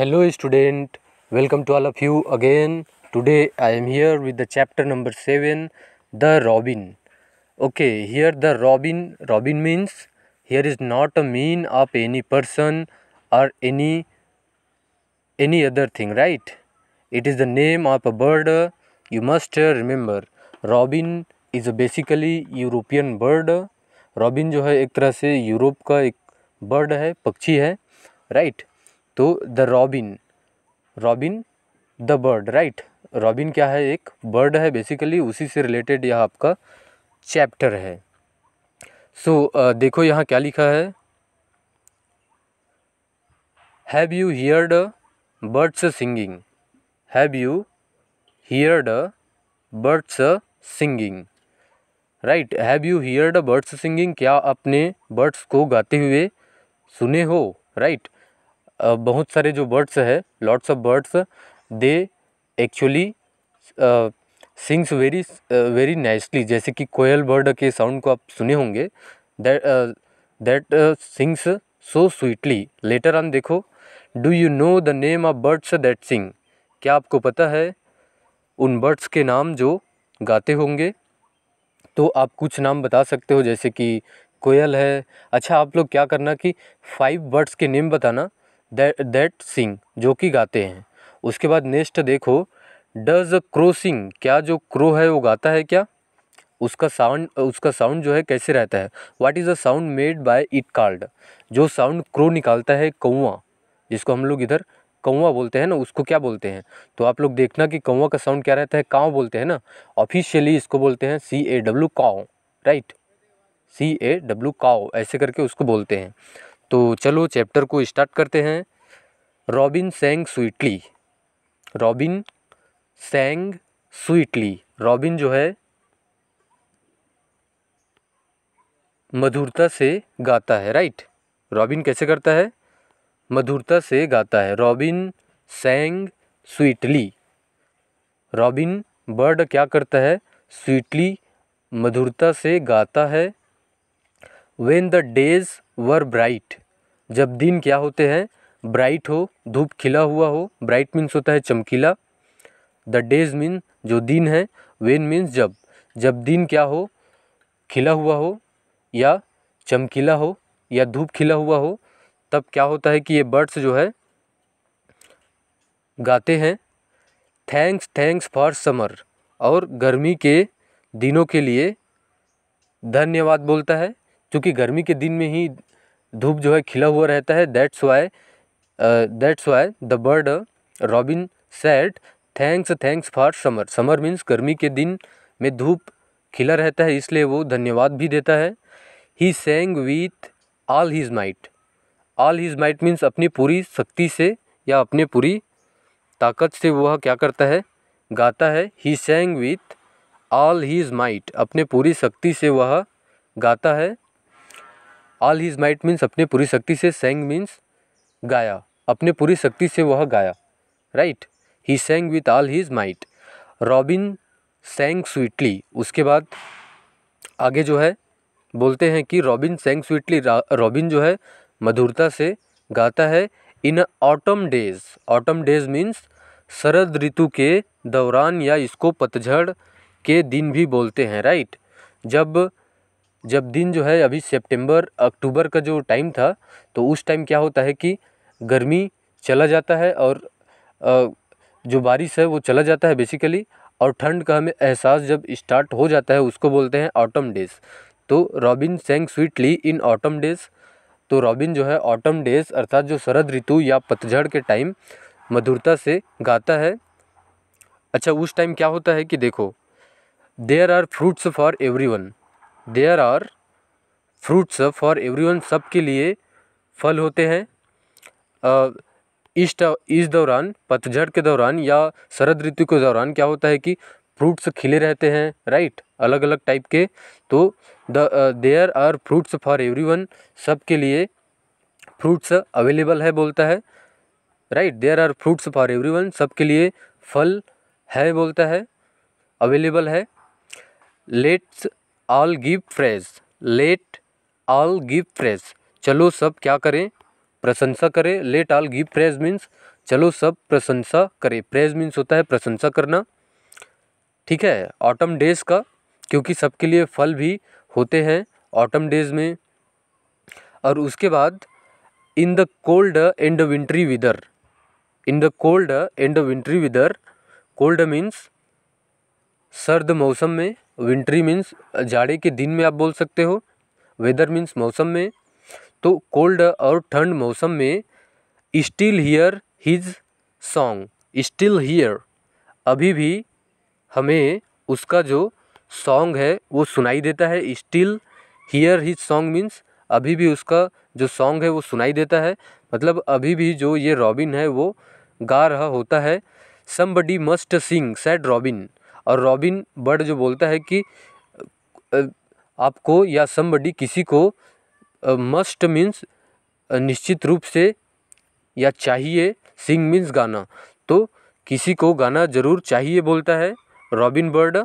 Hello student welcome to all of you again today I am here with the chapter number seven the robin okay here the robin robin means here is not a mean of any person और any any other thing right it is the name of a bird you must remember robin is a basically European bird robin जो है एक तरह से Europe का एक bird है पक्षी है राइट right? तो the robin robin the bird right robin क्या है एक बर्ड है बेसिकली उसी से रिलेटेड यह आपका चैप्टर है सो so, देखो यहाँ क्या लिखा है have you heard birds singing have you heard birds singing right have you heard birds singing क्या आपने बर्ड्स को गाते हुए सुने हो राइट right? बहुत सारे जो बर्ड्स है lots of birds they actually sings very very nicely जैसे कि कोयल बर्ड के साउंड को आप सुने होंगे that that sings so sweetly later on देखो do you know the name of birds that sing क्या आपको पता है उन बर्ड्स के नाम जो गाते होंगे तो आप कुछ नाम बता सकते हो जैसे कि कोयल है अच्छा आप लोग क्या करना कि फाइव बर्ड्स के नेम बताना दैट सिंग जो कि गाते हैं उसके बाद नेक्स्ट देखो डज क्रो सिंग क्या जो क्रो है वो गाता है क्या उसका साउंड उसका साउंड जो है कैसे रहता है what is the sound made by it कार्ड जो साउंड क्रो निकालता है कौआ जिसको हम लोग इधर कौवा बोलते हैं ना उसको क्या बोलते हैं तो आप लोग देखना कि कौवा का साउंड क्या रहता है काँव बोलते हैं ना ऑफिशियली इसको बोलते हैं C A W caw right C A W caw ऐसे करके उसको बोलते हैं तो चलो चैप्टर को स्टार्ट करते हैं robin sang sweetly robin sang sweetly robin जो है मधुरता से गाता है राइट रॉबिन कैसे करता है मधुरता से गाता है robin sang sweetly robin bird क्या करता है स्वीटली मधुरता से गाता है when the days were bright जब दिन क्या होते हैं ब्राइट हो धूप खिला हुआ हो ब्राइट मीन्स होता है चमकीला द डेज मीन जो दिन है वेन मीन्स जब जब दिन क्या हो खिला हुआ हो या चमकीला हो या धूप खिला हुआ हो तब क्या होता है कि ये बर्ड्स जो है गाते हैं थैंक्स थैंक्स फॉर समर और गर्मी के दिनों के लिए धन्यवाद बोलता है क्योंकि गर्मी के दिन में ही धूप जो है खिला हुआ रहता है that's why that's why the bird robin said thanks thanks for summer summer means गर्मी के दिन में धूप खिला रहता है इसलिए वो धन्यवाद भी देता है he sang with all his might all his might means अपनी पूरी शक्ति से या अपने पूरी ताकत से वह क्या करता है गाता है he sang with all his might अपने पूरी शक्ति से वह गाता है ऑल हीज माइट मीन्स अपने पूरी शक्ति से सेंग मीन्स गाया अपने पूरी शक्ति से वह गाया right he sang with all his might robin sang sweetly उसके बाद आगे जो है बोलते हैं कि रॉबिन सेंग स्वीटली रॉबिन जो है मधुरता से गाता है in autumn days autumn days means शरद ऋतु के दौरान या इसको पतझड़ के दिन भी बोलते हैं राइट जब जब दिन जो है अभी सेप्टेम्बर अक्टूबर का जो टाइम था तो उस टाइम क्या होता है कि गर्मी चला जाता है और जो बारिश है वो चला जाता है बेसिकली और ठंड का हमें एहसास जब स्टार्ट हो जाता है उसको बोलते हैं ऑटम डेज तो robin sang sweetly in autumn days तो रॉबिन जो है ऑटम डेज अर्थात जो शरद ऋतु या पतझड़ के टाइम मधुरता से गाता है अच्छा उस टाइम क्या होता है कि देखो there are fruits for everyone there are fruits for everyone सब के लिए फल होते हैं इस इस दौरान पतझड़ के दौरान या शरद ऋतु के दौरान क्या होता है कि फ्रूट्स खिले रहते हैं राइट अलग अलग टाइप के तो the there are fruits for everyone सब के लिए फ्रूट्स अवेलेबल है बोलता है right there are fruits for everyone सब के लिए फल है बोलता है अवेलेबल है let's all give praise let all give praise चलो सब क्या करें प्रशंसा करें let all give praise means चलो सब प्रशंसा करें प्रेज मीन्स होता है प्रशंसा करना ठीक है ऑटम डेज का क्योंकि सबके लिए फल भी होते हैं ऑटम डेज में और उसके बाद in the cold and wintry weather in the cold and wintry weather cold means सर्द मौसम में विंट्री मीन्स जाड़े के दिन में आप बोल सकते हो वेदर मीन्स मौसम में तो कोल्ड और ठंड मौसम में still hear his song still hear अभी भी हमें उसका जो सॉन्ग है वो सुनाई देता है still hear his song means अभी भी उसका जो सॉन्ग है वो सुनाई देता है मतलब अभी भी जो ये रॉबिन है वो गा रहा होता है somebody must sing said robin और रॉबिन बर्ड जो बोलता है कि आपको या समबडी किसी को मस्ट मीन्स निश्चित रूप से या चाहिए सिंग मीन्स गाना तो किसी को गाना ज़रूर चाहिए बोलता है रॉबिन बर्ड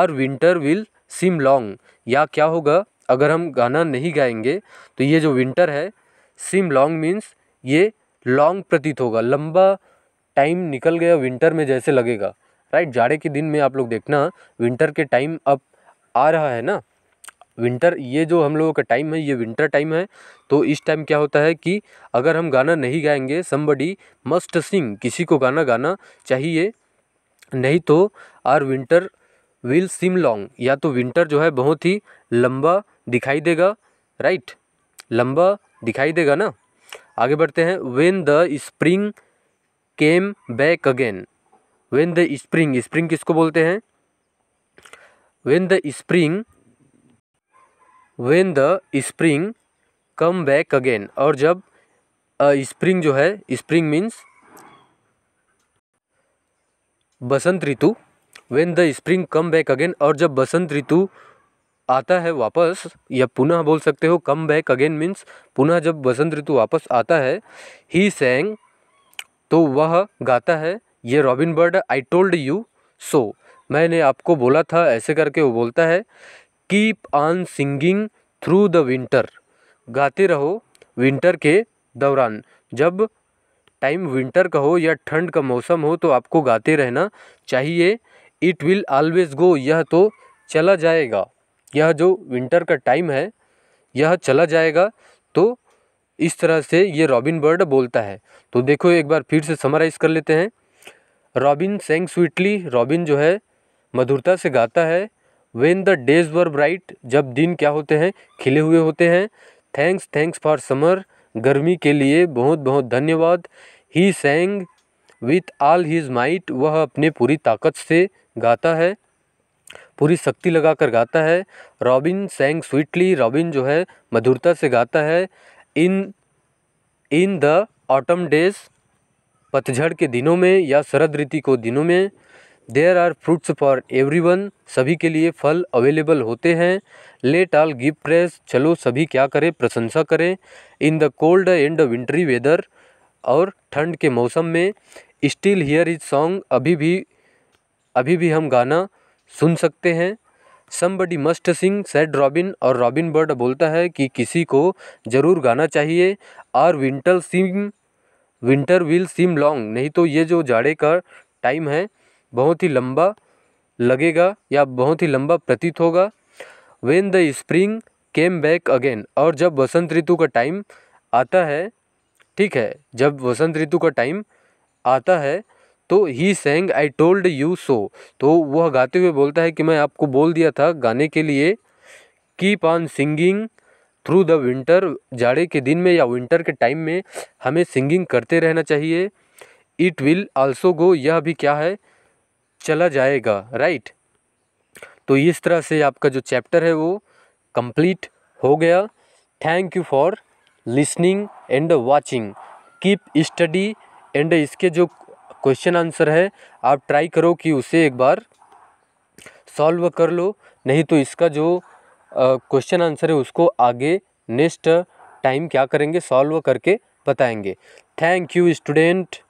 और विंटर विल सिम लॉन्ग या क्या होगा अगर हम गाना नहीं गाएंगे तो ये जो विंटर है सिम लॉन्ग मीन्स ये लॉन्ग प्रतीत होगा लंबा टाइम निकल गया विंटर में जैसे लगेगा राइट जाड़े के दिन में आप लोग देखना विंटर के टाइम अब आ रहा है ना विंटर ये जो हम लोगों का टाइम है ये विंटर टाइम है तो इस टाइम क्या होता है कि अगर हम गाना नहीं गाएंगे समबडी मस्ट सिंग किसी को गाना गाना चाहिए नहीं तो or winter will seem long या तो विंटर जो है बहुत ही लंबा दिखाई देगा राइट लंबा दिखाई देगा ना आगे बढ़ते हैं when the spring came back again when the spring spring किसको बोलते हैं when the spring when the spring come back again और जब स्प्रिंग जो है स्प्रिंग मीन्स बसंत ऋतु when the spring come back again और जब बसंत ऋतु आता है वापस या पुनः बोल सकते हो कम बैक अगेन मीन्स पुनः जब बसंत ऋतु वापस आता है ही सेंग तो वह गाता है ये robin bird I told you so मैंने आपको बोला था ऐसे करके वो बोलता है keep on singing through the winter गाते रहो विंटर के दौरान जब टाइम विंटर का हो या ठंड का मौसम हो तो आपको गाते रहना चाहिए इट विल ऑलवेज गो यह तो चला जाएगा यह जो विंटर का टाइम है यह चला जाएगा तो इस तरह से ये रॉबिन बर्ड बोलता है तो देखो एक बार फिर से समराइज़ कर लेते हैं रॉबिन सेंग स्वीटली रॉबिन जो है मधुरता से गाता है when the days were bright जब दिन क्या होते हैं खिले हुए होते हैं थैंक्स थैंक्स फॉर समर गर्मी के लिए बहुत बहुत धन्यवाद he sang with all his might वह अपने पूरी ताकत से गाता है पूरी शक्ति लगाकर गाता है रॉबिन सेंग स्वीटली रॉबिन जो है मधुरता से गाता है in in the autumn days पतझड़ के दिनों में या शरद ऋतु को दिनों में there are fruits for every सभी के लिए फल अवेलेबल होते हैं लेट आल गिव प्रेस चलो सभी क्या करें प्रशंसा करें in the cold and wintry weather और ठंड के मौसम में स्टिल हियर इज सॉन्ग अभी भी अभी भी हम गाना सुन सकते हैं somebody must sing said robin और रॉबिन बर्ड बोलता है कि किसी को ज़रूर गाना चाहिए or winter sing winter will seem long नहीं तो ये जो जाड़े का टाइम है बहुत ही लंबा लगेगा या बहुत ही लंबा प्रतीत होगा when the spring came back again और जब वसंत ऋतु का टाइम आता है ठीक है जब वसंत ऋतु का टाइम आता है तो ही सेंग आई टोल्ड यू सो तो वह गाते हुए बोलता है कि मैं आपको बोल दिया था गाने के लिए keep on singing through the winter जाड़े के दिन में या विंटर के टाइम में हमें सिंगिंग करते रहना चाहिए इट विल आल्सो गो यह भी क्या है चला जाएगा राइट तो इस तरह से आपका जो चैप्टर है वो कंप्लीट हो गया thank you for listening and watching keep study एंड इसके जो क्वेश्चन आंसर है आप ट्राई करो कि उसे एक बार सॉल्व कर लो नहीं तो इसका जो क्वेश्चन आंसर है उसको आगे नेक्स्ट टाइम क्या करेंगे सॉल्व करके बताएंगे थैंक यू स्टूडेंट